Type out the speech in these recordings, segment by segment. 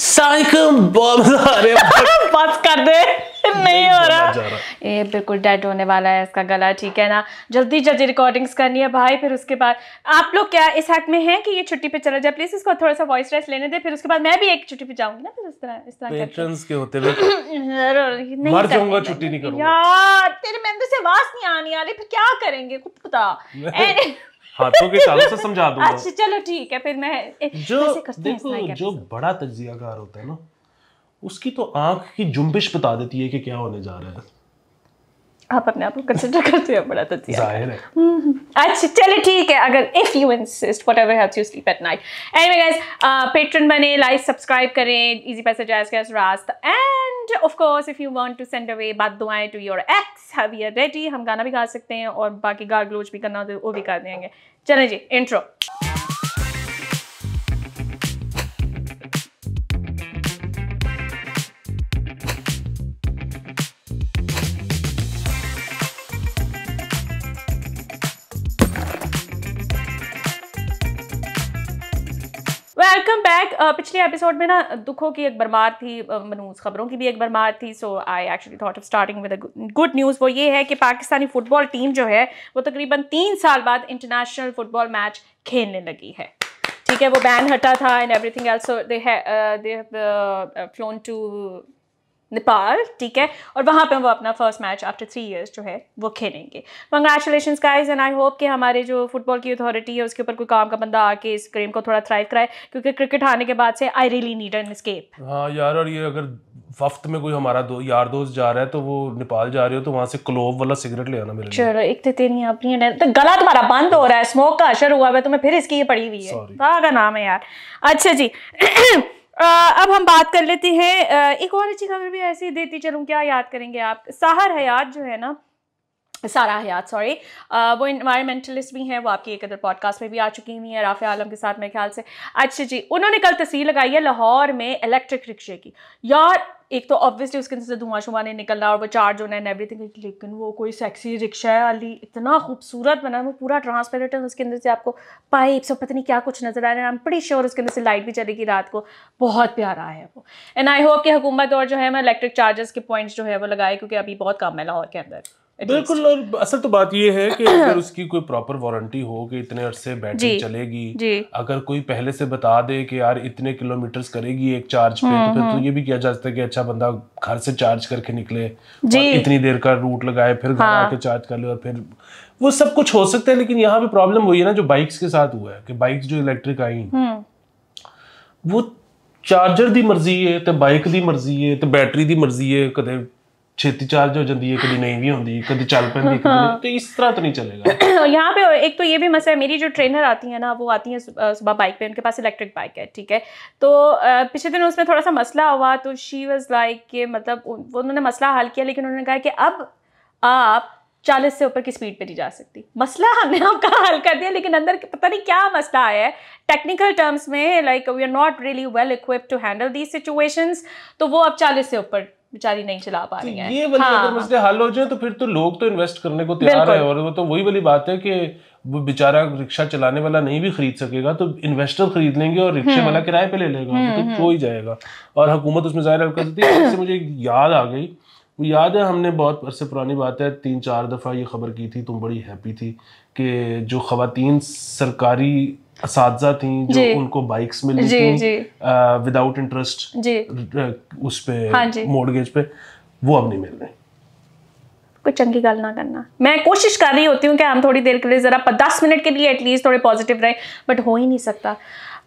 अरे बस कर दे नहीं हो रहा ये बिल्कुल डेड होने वाला है इसका गला ठीक है ना जल्दी जल्दी रिकॉर्डिंग्स करनी है भाई फिर उसके बाद आप लोग क्या इस हक में हैं कि ये छुट्टी पे चला जाए प्लीज इसको थोड़ा सा वॉइस रेस्ट लेने दे फिर उसके बाद मैं भी एक छुट्टी पे जाऊंगी ना फिर इस तरह इस तरह पेट्रंस के होते हुए मर जाऊंगा छुट्टी नहीं करूंगा यार तेरे मेंबर से आवाज नहीं आने वाली फिर क्या करेंगे खुद पता हाथों के तालों से समझा दूंगा अच्छा चलो ठीक है फिर मैं जो देखो जो बड़ा तजिया होता है ना उसकी तो आंख की जुम्बिश बता देती है कि क्या होने जा रहा है आप अपने आप को कंसिडर करते हैं बड़ा तथ्य तो हम्म। अच्छा चलो ठीक है अगर if you insist whatever helps you sleep at night any guys patron बने लाइक सब्सक्राइब करें Easypaisa JazzCash Raast and of course if you want to send away बात दुआएं to your ex have you ready हम गाना भी गा सकते हैं और बाकी गार्गलोच भी करना हो तो वो भी कर देंगे चलें जी इंट्रो वेलकम बैक uh, पिछले एपिसोड में ना दुखों की एक बरमार थी मनूज खबरों की भी एक बरमार थी so I actually thought of starting with good news वो ये है कि पाकिस्तानी फुटबॉल टीम जो है वो तकरीबन तीन साल बाद इंटरनेशनल फुटबॉल मैच खेलने लगी है ठीक है वो बैन हटा था and everything also they have flown to Nepal ठीक है और वहाँ पे वो अपना first match after three years जो है वो खेलेंगे congratulation guys and I hope कि हमारे जो फुटबॉल की अथॉरिटी है उसके ऊपर कोई काम का बंदा आके इस गेम को थोड़ा थ्राइव कराए क्योंकि क्रिकेट आने के बाद से I really need an escape हाँ यार और ये अगर वफ्त में कोई हमारा दो यार दोस्त जा रहा है तो वो नेपाल जा रहे हो तो वहाँ से क्लोव वाला सिगरेट ले आना मेरे चलो एक तो तेरी अपनी तो गला तुम्हारा बंद हो रहा है स्मोक का असर हुआ है तुम्हें फिर इसकी ये पड़ी हुई है का नाम है यार अच्छा जी अब हम बात कर लेते हैं एक और अच्छी खबर भी ऐसी देती चलूँ क्या याद करेंगे आप साहर हयात जो है ना सारा हयात सॉरी uh, वो इन्वायरमेंटलिस्ट भी हैं वो आपकी एक अदर पॉडकास्ट में भी आ चुकी हुई हैं राफ़े आलम के साथ मेरे ख्याल से अच्छा जी उन्होंने कल तस्वीर लगाई है लाहौर में इलेक्ट्रिक रिक्शे की यार एक तो ऑब्वियसली उसके अंदर से धुआं शुआ नहीं निकलना और वो चार्ज होना एंड एवरीथिंग लेकिन वो कोई सेक्सी रिक्शा है अली इतना खूबसूरत बना वो पूरा ट्रांसपेरेंट है उसके अंदर से आपको पाइप सब पता नहीं क्या कुछ नज़र आ रहा है एम बड़ी श्योर उसके अंदर से लाइट भी चलेगी रात को बहुत प्यारा है वो एंड आई होप कि हुकूमत और जो है मैं इलेक्ट्रिक चार्जेस के पॉइंट्स जो है वो लगाए क्योंकि अभी बहुत कम है लाहौर के अंदर बिल्कुल और असल तो बात ये है कि अगर उसकी कोई प्रॉपर वारंटी हो कि इतने अरसे बैटरी चलेगी जी, अगर कोई पहले से बता दे कि यार इतने किलोमीटर्स करेगी एक चार्ज पे तो फिर हम्म, तो ये हम्म। भी किया जा सकता है कि अच्छा बंदा घर से चार्ज करके निकले और इतनी देर का रूट लगाए फिर घर हाँ। आके चार्ज कर ले और फिर वो सब कुछ हो सकता है लेकिन यहाँ पे प्रॉब्लम वही है ना जो बाइक्स के साथ हुआ है कि बाइक्स जो इलेक्ट्रिक आई हम्म। वो चार्जर की मर्जी है तो बाइक की मर्जी है तो बैटरी की मर्जी है कदम छेती चार्ज हो जाती है कभी नहीं भी होती कभी चल पे तो इस तरह तो नहीं चलेगा यहाँ पे एक तो ये भी मसला है मेरी जो ट्रेनर आती है ना वो आती है सुबह बाइक पे उनके पास इलेक्ट्रिक बाइक है ठीक है तो पिछले दिन उसमें थोड़ा सा मसला हुआ तो शी वॉज लाइक कि मतलब उन्होंने मसला हल किया लेकिन उन्होंने कहा कि अब आप चालीस से ऊपर की स्पीड पे नहीं जा सकती मसला हमने आपका हल कर दिया लेकिन अंदर पता नहीं क्या मसला आया है टेक्निकल टर्म्स में like we are not really well equipped to handle these situations तो वो अब चालीस से ऊपर बेचारी नहीं चला पा रही है ये वाली हाँ, अगर मसले हल हो जाए तो फिर तो लोग तो इन्वेस्ट करने को तैयार है और वो तो वही वाली बात है कि वो बेचारा रिक्शा चलाने वाला नहीं भी खरीद सकेगा तो इन्वेस्टर खरीद लेंगे और रिक्शे हम्म। वाला किराए पे ले लेगा तो खो हम्म, हम्म। ही जाएगा और हुकूमत उसमें जाहिर कर देती है इससे मुझे याद आ गई वो याद है हमने बहुत अरसे पुरानी बात है तीन चार दफ़ा ये खबर की थी तुम बड़ी हैप्पी थी कि जो खातन सरकारी असाजा थी जो उनको बाइक्स मिली थी विदाउट इंटरेस्ट उस पे मोडगेज हाँ पे वो अब नहीं मिल रहे कोई चंगी गल ना करना मैं कोशिश कर रही होती हूँ कि हम थोड़ी देर के लिए ज़रा दस मिनट के लिए एटलीस्ट थोड़े पॉजिटिव रहे बट हो ही नहीं सकता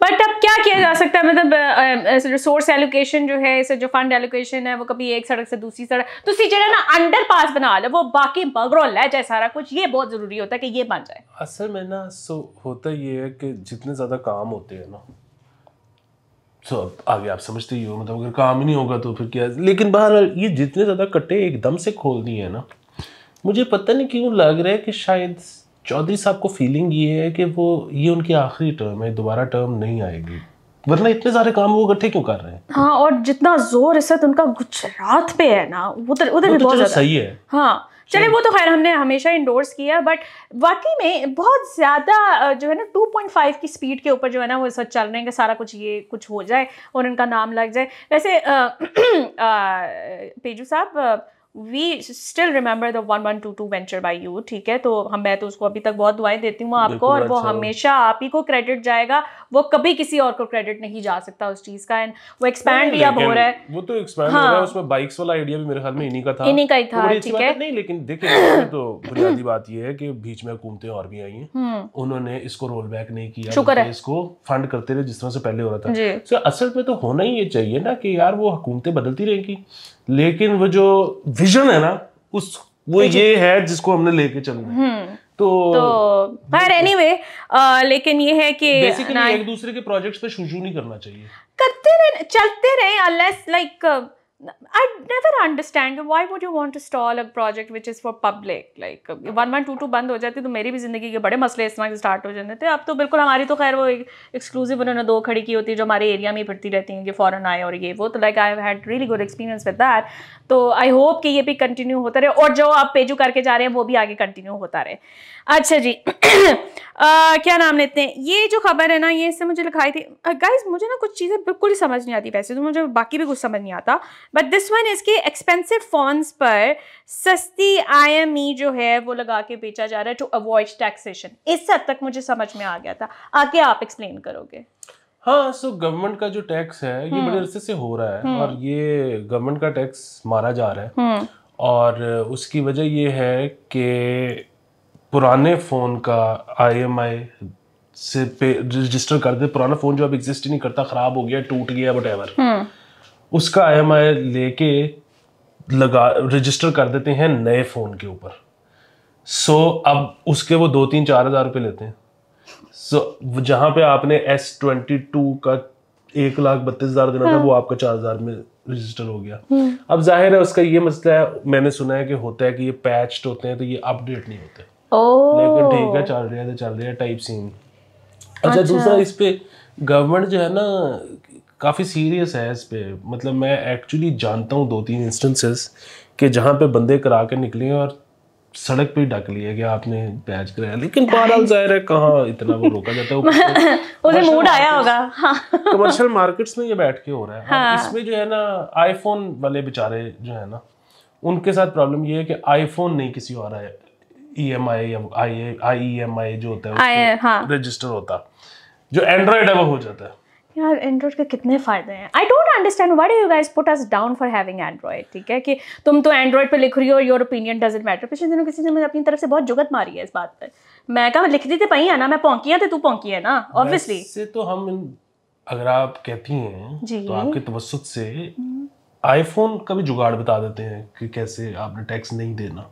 बट अब क्या किया जा सकता है मतलब रिसोर्स एलोकेशन जो है जो फंड एलोकेशन है वो कभी एक सड़क से दूसरी सड़क दूसरी तो जगह ना अंडर पास बना लो वो बाकी बगरो ले जाए सारा कुछ ये बहुत ज़रूरी होता है कि ये बन जाए असल में ना सो होता ये है कि जितने ज़्यादा काम होते हैं ना सो so, आगे आप समझते ही हो मतलब अगर काम ही नहीं होगा तो फिर क्या लेकिन बाहर ये जितने ज़्यादा कट्टे एकदम से खोल दिए हैं ना मुझे पता नहीं क्यों लग रहा है कि शायद चौधरी साहब को फीलिंग ये है कि वो ये उनकी आखिरी टर्म है दोबारा टर्म नहीं आएगी वरना इतने सारे काम वो इकट्ठे क्यों कर रहे हैं हाँ और जितना जोर इस उनका गुजरात पे है ना उधर उधर भी तो बहुत सही है हाँ चले वो तो खैर हमने हमेशा इंडोर्स किया बट वाकई में बहुत ज़्यादा जो है ना 2.5 की स्पीड के ऊपर जो है ना वो सब चल रहे हैं कि सारा कुछ ये कुछ हो जाए और उनका नाम लग जाए वैसे पेजू साहब we still remember the one one two two venture by you ठीक है तो हम मैं तो उसको अभी तक बहुत दुआएं देती हूँ आपको और वो अच्छा। हमेशा आप ही को क्रेडिट जाएगा वो कभी किसी और को क्रेडिट नहीं जा सकता उस चीज का एंड वो एक्सपैंड भी अब हो रहा है वो तो एक्सपैंड हाँ, हो रहा है हाँ। उसमें बाइक्स वाला आइडिया भी मेरे ख्याल में इन्हीं का था इन्हीं का ही तो था ठीक है नहीं लेकिन देखिए तो बुनियादी बात ये है कि बीच में हुकूमतें और भी आई हैं हम्म। उन्होंने इसको रोल बैक नहीं किया शुक्र है इसको फंड करते रहे जिस तरह से पहले हो रहा था असल में तो होना ही ये चाहिए ना कि यार वो हुकूमतें बदलती रहेंगी लेकिन वो जो विजन है ना उस वो ये है जिसको हमने लेके चलना है हम्म। तो, तो पर तो, एनीवे anyway, लेकिन ये है कि बेसिकली एक दूसरे के प्रोजेक्ट्स पे शुजू नहीं करना चाहिए करते रहे चलते रहे unless like like, I never understand why would you want to stall a project which is for public like one one two two बंद हो जाती तो मेरी भी ज़िंदगी के बड़े मसले इस तरह स्टार्ट हो जाते थे अब तो बिल्कुल हमारी तो खैर वो एक्सक्लूसिव उन्होंने दो खड़ी की होती है जो हमारे एरिया में फिरती रहती हैं कि फ़ॉरन आए और ये वो तो like I had really good experience with that तो आई होप कि ये भी कंटिन्यू होता रहे और जो आप पेजू करके जा रहे हैं वो भी आगे कंटिन्यू होता रहे अच्छा जी आ, क्या नाम लेते हैं ये जो खबर है ना ये इससे मुझे लिखाई थी गाइज मुझे ना कुछ चीज़ें बिल्कुल ही समझ नहीं आती वैसे तो मुझे बाकी भी कुछ समझ नहीं आता बट दिस वन इसके एक्सपेंसिव फॉन्स पर सस्ती आईएमई e जो है वो लगा के बेचा जा रहा है टू अवॉइड टैक्सेशन इस हद तक मुझे समझ में आ गया था आके आप एक्सप्लेन करोगे हाँ सो so गवर्नमेंट का जो टैक्स है ये हम्म। बड़े अरसे से हो रहा है हम्म। और ये गवर्नमेंट का टैक्स मारा जा रहा है हम्म। और उसकी वजह ये है कि पुराने फ़ोन का आईएमआई से पे रजिस्टर कर दे पुराना फ़ोन जो अब एग्जिस्ट ही नहीं करता ख़राब हो गया टूट गया वट उसका आई एम आई लेके लगा रजिस्टर कर देते हैं नए फ़ोन के ऊपर सो so, अब उसके वो दो तीन चार हज़ार रुपये लेते हैं सो so, जहाँ पे आपने एस ट्वेंटी टू का एक लाख बत्तीस हज़ार देना था हाँ। वो आपका चार हज़ार में रजिस्टर हो गया हम्म। अब जाहिर है उसका ये मसला है मैंने सुना है कि होता है कि ये पैचड होते हैं तो ये अपडेट नहीं होते लेकिन ठीक है चल रहा है तो चल रहा है टाइप सीन अच्छा, अच्छा दूसरा इस पे गवर्नमेंट जो है ना काफ़ी सीरियस है इस पर मतलब मैं एक्चुअली जानता हूँ दो तीन इंस्टेंसेस कि जहाँ पे बंदे करा के निकले और सड़क पे ही डक लिया गया आपने बैच कराया लेकिन बहरहाल जाहिर है कहाँ इतना वो रोका जाता है उसे मूड आया होगा कमर्शियल हाँ। मार्केट्स में ये बैठ के हो रहा है हाँ।, हाँ। इसमें जो है ना आईफोन वाले बेचारे जो है ना उनके साथ प्रॉब्लम ये है कि आईफोन नहीं किसी और ई एम आई या आई ई एम आई जो होता है रजिस्टर हाँ। होता जो एंड्रॉयड है वो हो जाता है यार एंड्रॉयड के कितने फ़ायदे हैं I don't understand why you guys put us down for having android ठीक है कि तुम तो एंड्रॉयड पर लिख रही हो your opinion does it matter पिछले दिनों किसी ने मुझे अपनी तरफ से बहुत जुगत मारी है इस बात पर मैं कहा लिख दी थी पही है ना मैं पौंकी थे तो तू पौंकी है ना ऑब्वियसली तो हम अगर आप कहती हैं तो आपके तवसत से आईफोन हम्म। का भी जुगाड़ बता देते हैं कि कैसे आपने टैक्स नहीं देना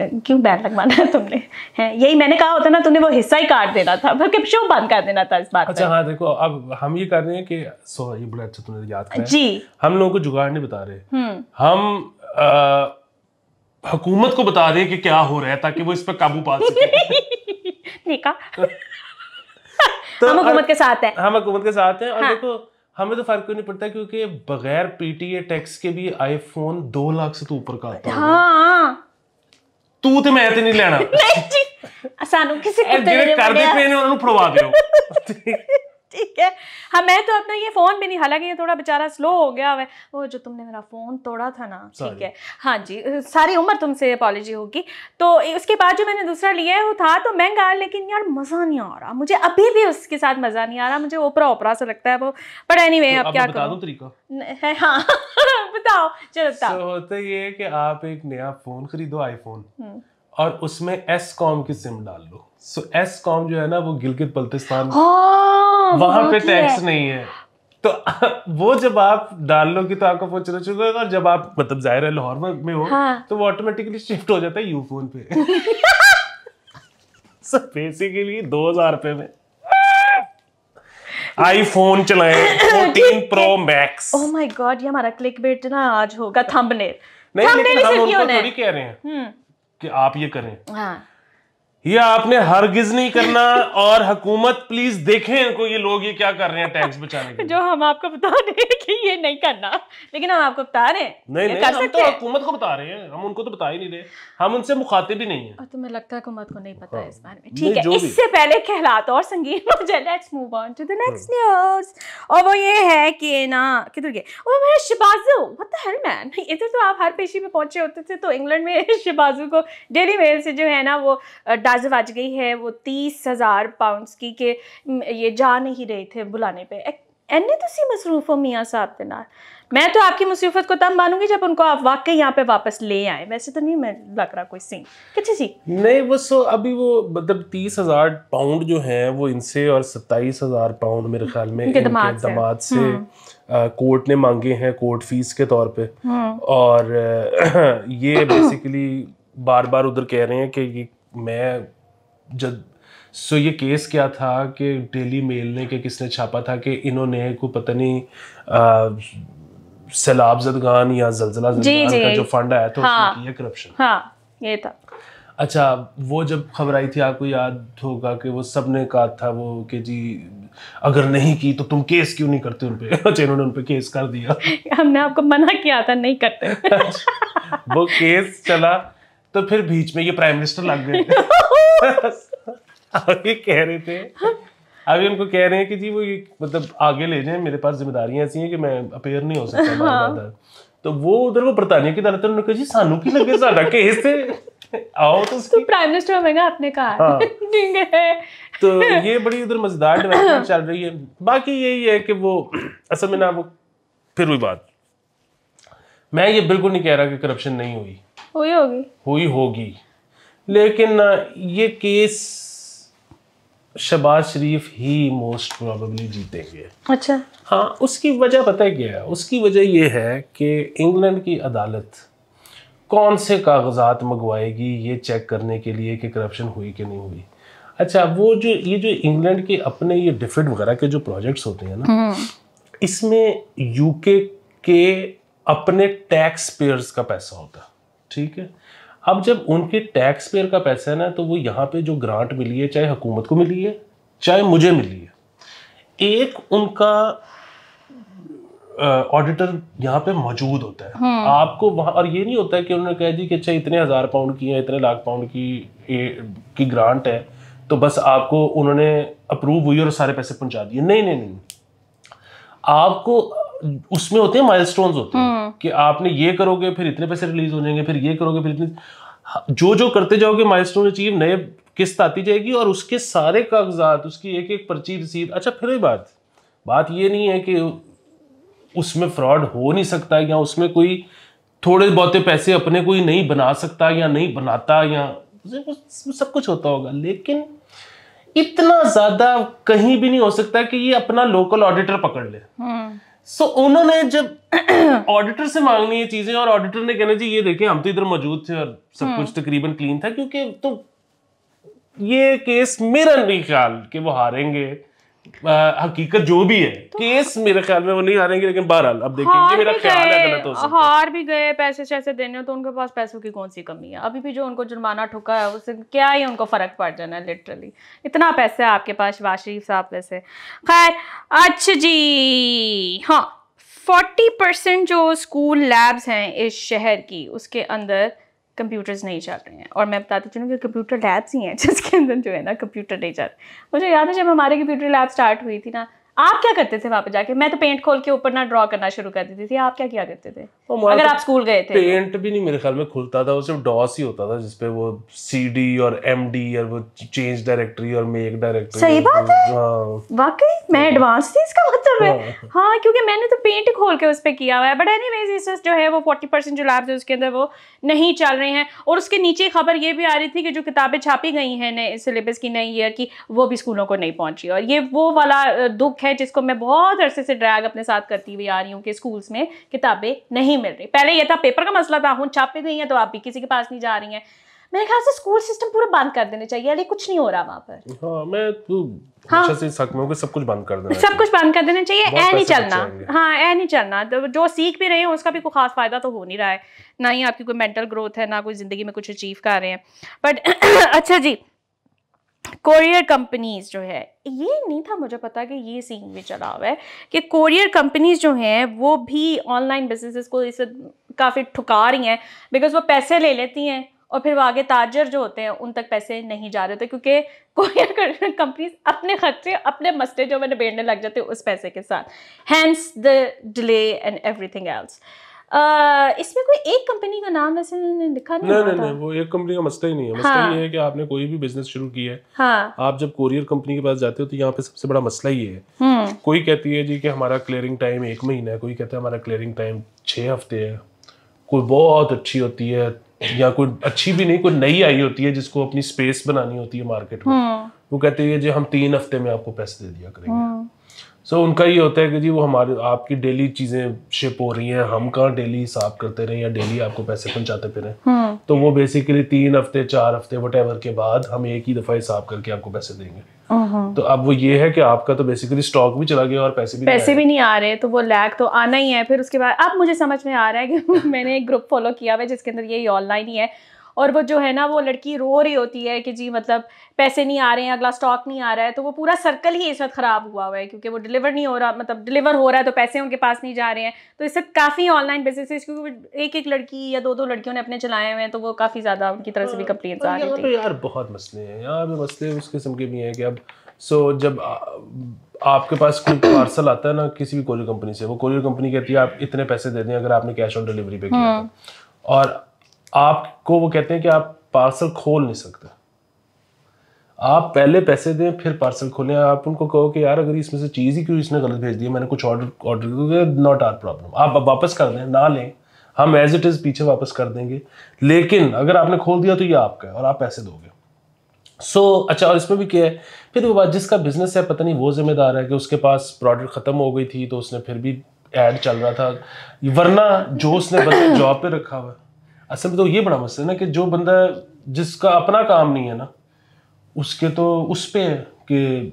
क्यों बैन लगवाना है तुमने है यही मैंने कहा होता ना तुमने वो हिस्सा ही काट देना था बल्कि शो बंद कर देना था इस बात अच्छा हाँ देखो अब हम ये कर रहे हैं कि सो ये बड़ा अच्छा तुमने याद किया जी हम लोगों को जुगाड़ नहीं बता रहे हम्म। हम आ, हुकूमत को बता रहे हैं कि क्या हो रहा है ताकि वो इस पर काबू पा सके तो हम हुकूमत के साथ हैं हम हुकूमत के साथ हैं और हाँ। देखो हमें तो फर्क नहीं पड़ता क्योंकि बगैर पीटीए टैक्स के भी आईफोन दो लाख से तो ऊपर का आता है हाँ। ਤੂੰ ਤੇ ਮੈਂ ਤੇ ਨਹੀਂ ਲੈਣਾ ਨਹੀਂ ਜੀ ਸਾਨੂੰ ਕਿਸੇ ਕੁੱਤੇ ਦੇ ਜਿਹੜੇ ਕਰਦੇ ਪਏ ਨੇ ਉਹਨਾਂ ਨੂੰ ਫੜਵਾ ਦਿਓ ठीक है हाँ मैं तो अपना ये फ़ोन भी नहीं हालांकि ये थोड़ा बेचारा स्लो हो गया है वो जो तुमने मेरा फ़ोन तोड़ा था ना ठीक है हाँ जी सारी उम्र तुमसे अपॉलॉजी होगी तो उसके बाद जो मैंने दूसरा लिया है वो था तो महंगा लेकिन यार मज़ा नहीं आ रहा मुझे अभी भी उसके साथ मज़ा नहीं आ रहा मुझे ओपरा ओपरा सा लगता है वो बट एनी वे आप क्या करो हाँ बताओ चलो बताओ ये कि आप एक नया फ़ोन खरीदो आईफोन हम्म। और उसमें एस कॉम की सिम डाल लो सो एस कॉम जो है ना वो गिलगित बल्तिस्तान हाँ, वहां पे टैक्स नहीं है तो वो जब आप डाल लो लोगे तो आपका फोन चला चुका है और जब आप मतलब जाहिर है लाहौर में हो हाँ. तो वो ऑटोमेटिकली शिफ्ट हो जाता है यू फोन पे सब बेसिकली दो हजार रुपए में आईफोन चलाए 14 pro max oh my god ये हमारा क्लिक बेट ना आज होगा थंबनेल नहीं लेकिन हम उनको थोड़ी कह रहे हैं हम्म। कि आप ये करें हाँ ये आपने हरगिज नहीं करना और हुकूमत प्लीज देखें इनको ये लोग ये क्या कर रहे हैं टैक्स बचाने के जो हम आपको बता रहे हैं कि ये नहीं करना लेकिन हम आपको बता रहे हैं नहीं नहीं हम तो हुकूमत को बता रहे हैं हम उनको तो बता ही नहीं रहे हम उनसे मुखातिब ही नहीं है तुम्हें लगता है हुकूमत को नहीं पता है हाँ। इस बारे में ठीक है इससे पहले कहलात और संगीन हो जाए let's move on to the next news और वो ये है कि ना किधर गए वो मेरा शिबाजू व्हाट द हेल मैन इधर तो आप हर पेशी में पहुंचे होते थे तो इंग्लैंड में शिबाजू को डेली मेल से जो है ना वो आवाज़ बज गई है वो तीस हज़ार पाउंड की के ये जा नहीं रहे थे बुलाने पे एने तुम तो मसरूफ हो मियाँ साहब के नाल मैं तो आपकी मुसीबत को तब मानूंगी जब उनको आप वाकई यहाँ पे वापस ले आए वैसे तो नहीं मैं लग रहा कोई सीन किसी सी नहीं बस अभी वो मतलब तीस हजार पाउंड जो है वो इनसे और सत्ताईस हजार पाउंड मेरे ख्याल में दमाद से, कोर्ट हम्म। ने मांगे हैं कोर्ट फीस के तौर पे हम्म। और ये बेसिकली बार बार उधर कह रहे हैं कि ये मैं जब सो ये केस क्या था कि डेली मेल ने कि किसने छापा था कि इन्होंने को पता नहीं सैलाब जदगान या जलजला जदगान का जो फंड आया था हाँ, उसमें किया करप्शन हाँ ये था अच्छा वो जब खबर आई थी आपको याद होगा कि वो सब ने कहा था वो कि जी अगर नहीं की तो तुम केस क्यों नहीं करते उनपे अच्छा इन्होंने उनपे केस कर दिया हमने आपको मना किया था नहीं करते अच्छा, वो केस चला तो फिर बीच में ये प्राइम मिनिस्टर लग गए ये कह रहे थे अभी उनको कह रहे हैं कि जी वो ये मतलब आगे ले जाए मेरे पास जिम्मेदारियां ऐसी हैं कि मैं अपेयर नहीं हो सकता हाँ। तो वो उधर वो बरतानिया की अदालत उन्होंने कहा जी सानू की लगे साडा केस है आओ तो तो प्राइम मिनिस्टर होगा आपने कहा हाँ। तो ये बड़ी उधर मजेदार डेवलपमेंट चल रही है बाकी यही है कि वो असल में ना वो फिर हुई बात मैं ये बिल्कुल नहीं कह रहा कि करप्शन नहीं हुई हुई होगी हुई होगी लेकिन ये केस शबाज शरीफ ही मोस्ट प्रोबेबली जीतेंगे अच्छा हाँ उसकी वजह पता क्या है उसकी वजह यह है कि इंग्लैंड की अदालत कौन से कागजात मंगवाएगी ये चेक करने के लिए कि करप्शन हुई कि नहीं हुई अच्छा वो जो ये जो इंग्लैंड के अपने ये डिफिट वगैरह के जो प्रोजेक्ट्स होते हैं ना हम्म। इसमें यूके के अपने टैक्स पेयर्स का पैसा होता है ठीक है अब जब उनके टैक्स पेयर का पैसा है ना तो वो यहाँ पे जो ग्रांट मिली है चाहे हुकूमत को मिली है चाहे मुझे मिली है एक उनका ऑडिटर यहाँ पे मौजूद होता है हम्म। आपको वहाँ और ये नहीं होता है कि उन्होंने कह दी कि अच्छा इतने हज़ार पाउंड की है इतने लाख पाउंड की ए, की ग्रांट है तो बस आपको उन्होंने अप्रूव हुई और सारे पैसे पहुँचा दिए नहीं नहीं नहीं आपको उसमें होते हैं माइलस्टोन्स होते हैं हम्म। कि आपने ये करोगे फिर इतने पैसे रिलीज हो जाएंगे फिर ये करोगे फिर इतने हाँ, जो जो करते जाओगे माइलस्टोन अचीव नए किस्त आती जाएगी और उसके सारे कागजात उसकी एक एक पर्ची रिसीव अच्छा फिर वही बात बात ये नहीं है कि उसमें फ्रॉड हो नहीं सकता या उसमें कोई थोड़े बहुत पैसे अपने कोई नहीं बना सकता या नहीं बनाता या सब कुछ होता होगा लेकिन इतना ज्यादा कहीं भी नहीं हो सकता कि ये अपना लोकल ऑडिटर पकड़ ले हम्म। सो so, उन्होंने जब ऑडिटर से मांगनी ये चीजें और ऑडिटर ने कहना जी ये देखे हम तो इधर मौजूद थे और सब कुछ हम्म। तकरीबन क्लीन था क्योंकि तो ये केस मेरा नहीं ख्याल कि वो हारेंगे हकीकत जो भी है तो केस मेरे ख्याल में वो नहीं हारेंगे लेकिन बहरहाल अब देखेंगे मेरा ख्याल है गलत हो सकता हार भी गए पैसे शैसे देने तो उनके पास पैसों की कौन सी कमी है अभी भी जो उनको जुर्माना ठुका है उससे क्या ही उनको फर्क पड़ जाना है लिटरली इतना पैसा है आपके पास शबाज शरीफ साहब वैसे खैर अच्छा जी हाँ फोर्टी परसेंट जो स्कूल लैब्स हैं इस शहर की उसके अंदर कंप्यूटर्स नहीं चल रहे हैं और मैं बताती चलूँ कि कंप्यूटर लैब्स ही हैं जिसके अंदर जो है ना कंप्यूटर नहीं चल रहे मुझे याद है जब हमारे कंप्यूटर लैब स्टार्ट हुई थी ना आप क्या करते थे वहाँ पे जाके मैं तो पेंट खोल के ऊपर ना ड्रॉ करना शुरू कर देती थी आप क्या किया करते थे तो अगर तो आप स्कूल गए थे पेंट भी नहीं मेरे ख्याल में खुलता था वो सिर्फ डॉस ही होता था जिसपे वो सी डी और एम डी और वो चेंज डायरेक्टरी और मेक डायरेक्टरी सही बात है हाँ। वाकई मैं एडवांस हाँ। थी इसका मतलब है हाँ, हाँ क्योंकि मैंने तो पेंट खोल के उस पर किया हुआ है बट एनी वेज जो है वो फोर्टी परसेंट जो लैब है उसके अंदर वो नहीं चल रहे हैं और उसके नीचे खबर ये भी आ रही थी कि जो किताबें छापी गई हैं नए सिलेबस की नई ईयर की वो भी स्कूलों को नहीं पहुंची और ये वो वाला दुख है है जिसको मैं बहुत अरसे से ड्रैग अपने साथ करती हुई आ रही हूँ कि स्कूल्स में किताबें नहीं मिल रही पहले ये था पेपर का मसला था हूँ छापे गई हैं तो आप भी किसी के पास नहीं जा रही हैं मेरे ख्याल से स्कूल सिस्टम पूरा बंद कर देने चाहिए अरे कुछ नहीं हो रहा वहाँ पर हाँ मैं तो हाँ से सकमों के सब कुछ बंद कर देना सब कुछ बंद कर देना चाहिए ऐ नहीं चलना हाँ ऐ नहीं चलना तो जो सीख भी रहे हैं उसका भी कोई खास फायदा तो हो नहीं रहा है ना ही आपकी कोई मेंटल ग्रोथ है ना कोई जिंदगी में कुछ अचीव कर रहे हैं बट अच्छा जी कोरियर कंपनीज जो है ये नहीं था मुझे पता कि ये सीन भी चला हुआ है कि कोरियर कंपनीज जो हैं वो भी ऑनलाइन बिजनेसेस को इसे काफ़ी ठुका रही हैं बिकॉज वो पैसे ले लेती हैं और फिर वो आगे ताजर जो होते हैं उन तक पैसे नहीं जा रहे थे क्योंकि कोरियर कंपनीज अपने खर्चे अपने मसले जो मैंने बेड़ने लग जाते उस पैसे के साथ hence the delay and everything else इसमें कोई एक कंपनी का नाम वैसे दिखा नहीं नहीं नहीं वो एक कंपनी का मसला ही नहीं है मसला हाँ। ये है कि आपने कोई भी बिजनेस शुरू किया है हाँ। आप जब कोरियर कंपनी के पास जाते हो तो यहाँ पे सबसे बड़ा मसला ये है हम्म। कोई कहती है जी कि हमारा क्लियरिंग टाइम एक महीना है कोई कहता है हमारा क्लियरिंग टाइम छः हफ्ते है कोई बहुत अच्छी होती है या कोई अच्छी भी नहीं कोई नई आई होती है जिसको अपनी स्पेस बनानी होती है मार्केट में हम्म। वो कहते हैं जी हम तीन हफ्ते में आपको पैसे दे दिया करेंगे हम्म। सो so, उनका ये होता है कि जी वो हमारे आपकी डेली चीज़ें शिप हो रही हैं हम कहाँ डेली हिसाब करते रहे या डेली आपको पैसे पहुंचाते फिर हम्म। तो वो बेसिकली तीन हफ्ते चार हफ्ते वट के बाद हम एक ही दफ़ा हिसाब करके आपको पैसे देंगे तो अब वो ये है कि आपका तो बेसिकली स्टॉक भी चला गया और पैसे भी पैसे भी नहीं आ रहे तो वो लैग तो आना ही है फिर उसके बाद अब मुझे समझ में आ रहा है कि मैंने एक ग्रुप फॉलो किया हुआ है जिसके अंदर ये ऑनलाइन ही है और वो जो है ना वो लड़की रो रही होती है कि जी मतलब पैसे नहीं आ रहे हैं अगला स्टॉक नहीं आ रहा है तो वो पूरा सर्कल ही इस वक्त ख़राब हुआ हुआ है क्योंकि वो डिलीवर नहीं हो रहा मतलब डिलीवर हो रहा है तो पैसे उनके पास नहीं जा रहे हैं तो इससे काफ़ी ऑनलाइन बिजनेस क्योंकि एक एक लड़की या दो दो लड़कियों ने अपने चलाए हुए हैं तो वो काफ़ी ज़्यादा उनकी तरफ से भी कंप्लेन हाँ, आ रही थी यार बहुत मसले हैं यार मसले उस किस्म के भी हैं कि अब सो जब आपके पास कोई पार्सल आता है ना किसी भी कोरियर कंपनी से वो कोरियर कंपनी कहती है आप इतने पैसे दे दें अगर आपने कैश ऑन डिलीवरी पे किया हाँ। और आपको वो कहते हैं कि आप पार्सल खोल नहीं सकते आप पहले पैसे दें फिर पार्सल खोलें आप उनको कहो कि यार अगर इसमें से चीज़ ही क्यों इसने गलत भेज दिया मैंने कुछ ऑर्डर ऑर्डर किया नॉट आर प्रॉब्लम आप वापस कर दें ना लें हम एज इट इज़ पीछे वापस कर देंगे लेकिन अगर आपने खोल दिया तो ये आपका है और आप पैसे दोगे सो so, अच्छा और इसमें भी क्या है फिर वो बात जिसका बिजनेस है पता नहीं वो जिम्मेदार है कि उसके पास प्रोडक्ट ख़त्म हो गई थी तो उसने फिर भी ऐड चल रहा था वरना जो उसने जॉब पे रखा हुआ है असल में तो ये बड़ा मसला है ना कि जो बंदा जिसका अपना काम नहीं है ना उसके तो उस पर है कि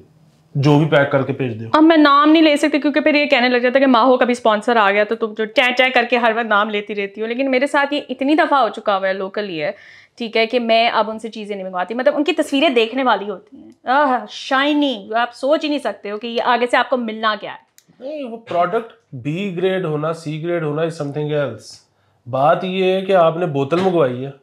जो भी पैक करके भेज दे अब मैं नाम नहीं ले सकती क्योंकि फिर ये कहने लग जाता है कि माहो कभी स्पॉन्सर आ गया तो तुम जो चै चै करके हर वक्त नाम लेती रहती हो लेकिन मेरे साथ ये इतनी दफ़ा हो चुका हुआ है लोकल ही है ठीक है कि मैं अब उनसे चीज़ें नहीं मंगवाती मतलब उनकी तस्वीरें देखने वाली होती हैं शाइनी शाइनिंग आप सोच ही नहीं सकते हो कि ये आगे से आपको मिलना क्या है नहीं वो प्रोडक्ट बी ग्रेड होना सी ग्रेड होना इज समथिंग एल्स बात ये है कि आपने बोतल मंगवाई है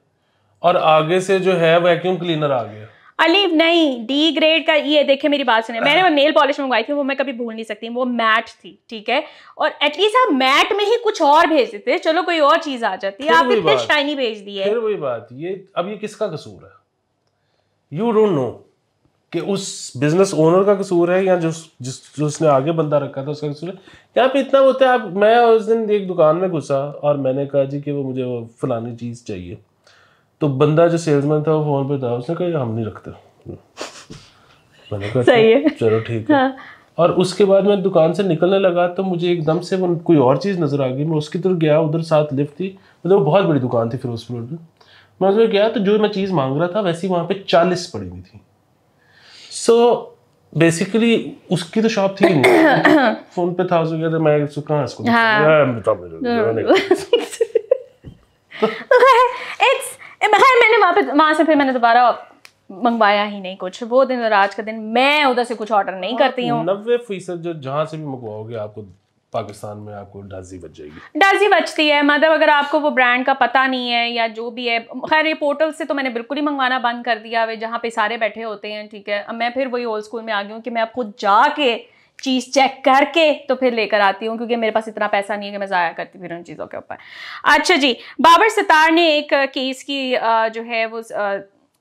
और आगे से जो है वैक्यूम क्लीनर आ गया अली नहीं डी ग्रेड का ये देखे मेरी बात सुने मैंने वो नेल पॉलिश मंगवाई थी वो मैं कभी भूल नहीं सकती वो मैट थी ठीक है और एटलीस्ट आप मैट में ही कुछ और भेज देते चलो कोई और चीज आ जाती है आप इतने शाइनी भेज दी है फिर वही बात ये अब ये किसका कसूर है यू डोंट नो कि उस बिजनेस ओनर का कसूर है या जो जिस जो उसने आगे बंदा रखा था उसका कसूर है यहाँ पे इतना होता है आप मैं उस दिन एक दुकान में घुसा और मैंने कहा जी कि वो मुझे वो फलानी चीज़ चाहिए तो बंदा जो सेल्समैन था वो फ़ोन पे था उसने कहा हम नहीं रखते मैंने कहा सही है चलो ठीक है हाँ। और उसके बाद मैं दुकान से निकलने लगा तो मुझे एकदम से वो कोई और चीज़ नज़र आ गई मैं उसकी तरफ गया उधर साथ लिफ्ट थी मतलब वो बहुत बड़ी दुकान थी फिरोजपुर में मैं उसमें गया तो जो मैं चीज़ मांग रहा था वैसी वहाँ पर चालीस पड़ी हुई थी सो बेसिकली उसकी तो शॉप थी फोन पे था उसके तो मैं उसको कहां इसको इट्स खैर मैंने वहाँ पे वहाँ से फिर मैंने दोबारा मंगवाया ही नहीं कुछ वो दिन और आज का दिन मैं उधर से कुछ ऑर्डर नहीं हाँ, करती हूँ नब्बे फीसद जो जहाँ से भी मंगवाओगे आपको पाकिस्तान में आपको डाजी बच जाएगी डाजी बचती है मतलब अगर आपको वो ब्रांड का पता नहीं है या जो भी है खैर ये पोर्टल से तो मैंने बिल्कुल ही मंगवाना बंद कर दिया वे जहाँ पे सारे बैठे होते हैं ठीक है अब मैं फिर वही ओल्ड स्कूल में आ गई हूँ कि मैं आपको जाके चीज़ चेक करके तो फिर लेकर आती हूँ क्योंकि मेरे पास इतना पैसा नहीं है कि मैं ज़ाया करती फिर उन चीज़ों के ऊपर अच्छा जी बाबर सितार ने एक केस की जो है वो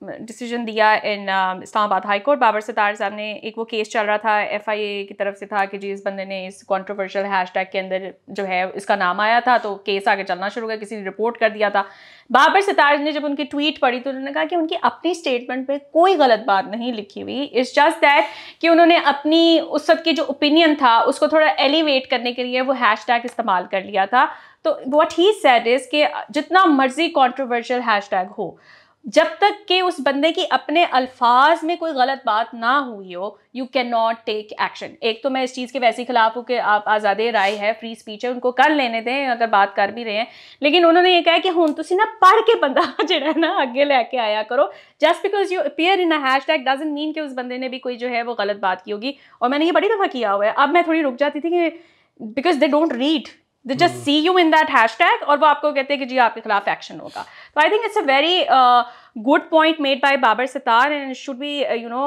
डिसीजन दिया in um, Islamabad high court Babar Sattar साहब ने एक वो केस चल रहा था एफआईए की तरफ से था कि जी इस बंदे ने इस कंट्रोवर्शियल हैशटैग के अंदर जो है इसका नाम आया था तो केस आगे चलना शुरू गया किसी ने रिपोर्ट कर दिया था बाबर सतार ने जब उनकी ट्वीट पढ़ी तो उन्होंने कहा कि उनकी अपनी स्टेटमेंट पर कोई गलत बात नहीं लिखी हुई इट्स जस्ट दैट कि उन्होंने अपनी उस सब की जो ओपिनियन था उसको थोड़ा एलिवेट करने के लिए वो हैश इस्तेमाल कर लिया था तो वॉट ही सैड इज़ के जितना मर्जी कॉन्ट्रोवर्शियल हैश हो जब तक कि उस बंदे की अपने अल्फाज में कोई गलत बात ना हुई हो you can not take action एक तो मैं इस चीज़ के वैसे ही खिलाफ हूँ कि आप आज़ाद राय है फ्री स्पीच है उनको कर लेने दें अगर बात कर भी रहे हैं लेकिन उन्होंने ये कहा कि हूँ तुम ना पढ़ के बंदा जरा है ना अगे लेके आया करो just because you appear in a hashtag doesn't mean कि उस बंदे ने भी कोई जो है वो गलत बात की होगी और मैंने ये बड़ी दफ़ा किया हुआ है अब मैं थोड़ी रुक जाती थी कि because they don't read they just see you in that hashtag और वो आपको कहते हैं कि जी आपके खिलाफ एक्शन होगा तो I think it's a very good point made by Babar Sattar and should be you know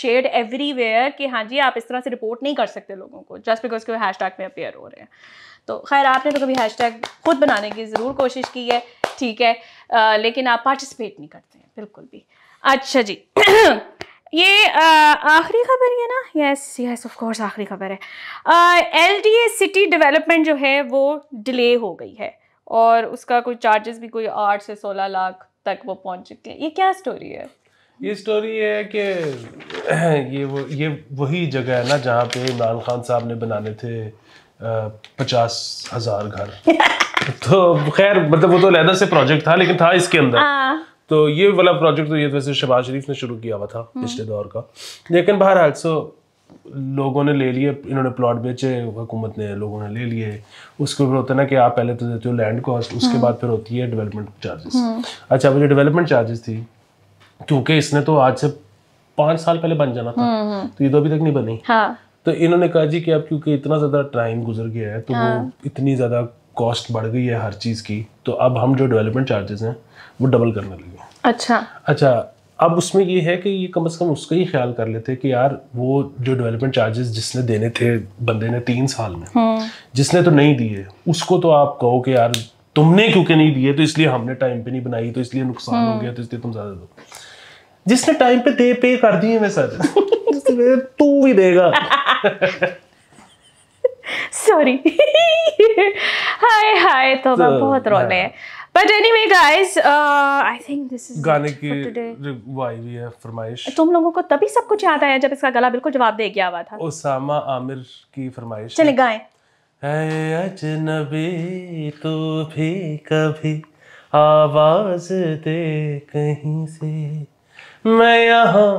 share everywhere कि हाँ जी आप इस तरह से रिपोर्ट नहीं कर सकते लोगों को जस्ट बिकॉज के वो हैश टैग में अपेयर हो रहे हैं तो खैर आपने तो कभी हैश टैग खुद बनाने की ज़रूर कोशिश की है ठीक है uh, लेकिन आप पार्टिसिपेट नहीं करते हैं बिल्कुल भी अच्छा जी ये आखिरी खबर है ना यस यस ऑफ कोर्स आखिरी खबर है L D A city development जो है वो डिले हो गई है और उसका कोई चार्जेस भी कोई आठ से सोलह लाख तक वो पहुंच चुके हैं ये क्या स्टोरी है ये स्टोरी है कि ये वो ये वही जगह है ना जहाँ पे इमरान खान साहब ने बनाने थे पचास हजार घर तो खैर मतलब वो तो लहदा से प्रोजेक्ट था लेकिन था इसके अंदर हाँ। तो ये वाला प्रोजेक्ट तो ये वैसे शहबाज शरीफ ने शुरू किया हुआ था हम्म। पिछले दौर का लेकिन बाहर सो लोगों ने ले लिए इन्होंने प्लॉट बेचे हुकूमत ने लोगों ने ले लिए उसके ऊपर होता है ना कि आप पहले तो देते हो लैंड कॉस्ट उसके हम्म। बाद फिर होती है डेवलपमेंट हम्म। चार्जेस अच्छा वो जो डेवलपमेंट चार्जेस थी क्योंकि इसने तो आज से पाँच साल पहले बन जाना था तो ये तो अभी तक नहीं बनी हाँ। तो इन्होंने कहा जी कि अब क्योंकि इतना ज़्यादा टाइम गुजर गया है तो वो हाँ। इतनी ज़्यादा कॉस्ट बढ़ गई है हर चीज़ की तो अब हम जो डेवलपमेंट चार्जेस हैं वो डबल करने लगे अच्छा अच्छा अब उसमें ये है कि ये कम से कम उसका ही ख्याल कर लेते कि यार वो जो डेवलपमेंट चार्जेस जिसने देने थे बंदे ने तीन साल में हम्म। जिसने तो नहीं दिए उसको तो आप कहो कि यार तुमने क्योंकि नहीं दिए तो इसलिए हमने टाइम पे नहीं बनाई तो इसलिए नुकसान हो हम्म। गया तो इसलिए तुम ज्यादा दो जिसने टाइम पे दे पे कर दिए मैं सर तू भी देगा सॉरी हाय हाय तो, तो बहुत रोने हाँ। हैं but anyway guys I think this is गाने की वाई है फरमाइश तुम लोगों को तभी सब कुछ याद आया जब इसका गला बिल्कुल जवाब दे गया हुआ था ओसामा आमिर की फरमाइश चले गाएं अजनबी तू भी कभी आवाज दे कहीं से मैं यहाँ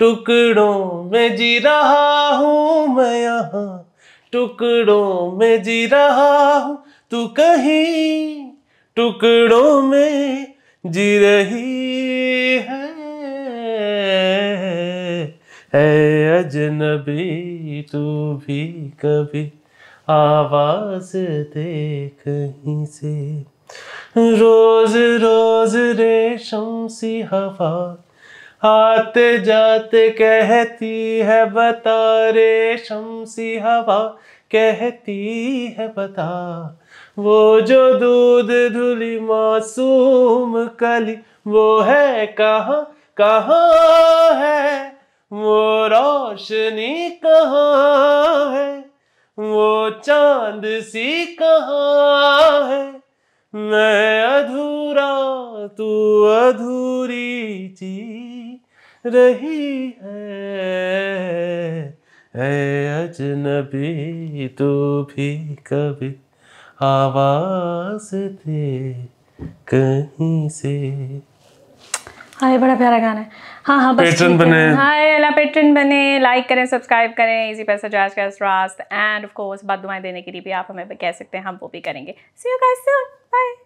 टुकड़ों में जी रहा हूँ मैं यहाँ टुकड़ों में जी रहा हूँ तू कहीं टुकड़ों में जी रही है अजनबी तू भी कभी आवाज दे कहीं से रोज रोज रेशम सी हवा आते जाते कहती है बता रेशम सी हवा कहती है बता वो जो दूध धुली मासूम कली वो है कहाँ कहाँ है वो रोशनी कहाँ है वो चांद सी कहाँ है मैं अधूरा तू अधूरी जी रही है अजनबी तू भी कभी आवाज थे कहीं से हाँ बड़ा प्यारा गाना है हाँ हाँ पेट्रन बने हाय अला पेट्रन बने लाइक करें सब्सक्राइब करें इजी पैसा जाज का रास्त एंड ऑफ कोर्स बद देने के लिए भी आप हमें कह सकते हैं हम वो भी करेंगे see you guys soon bye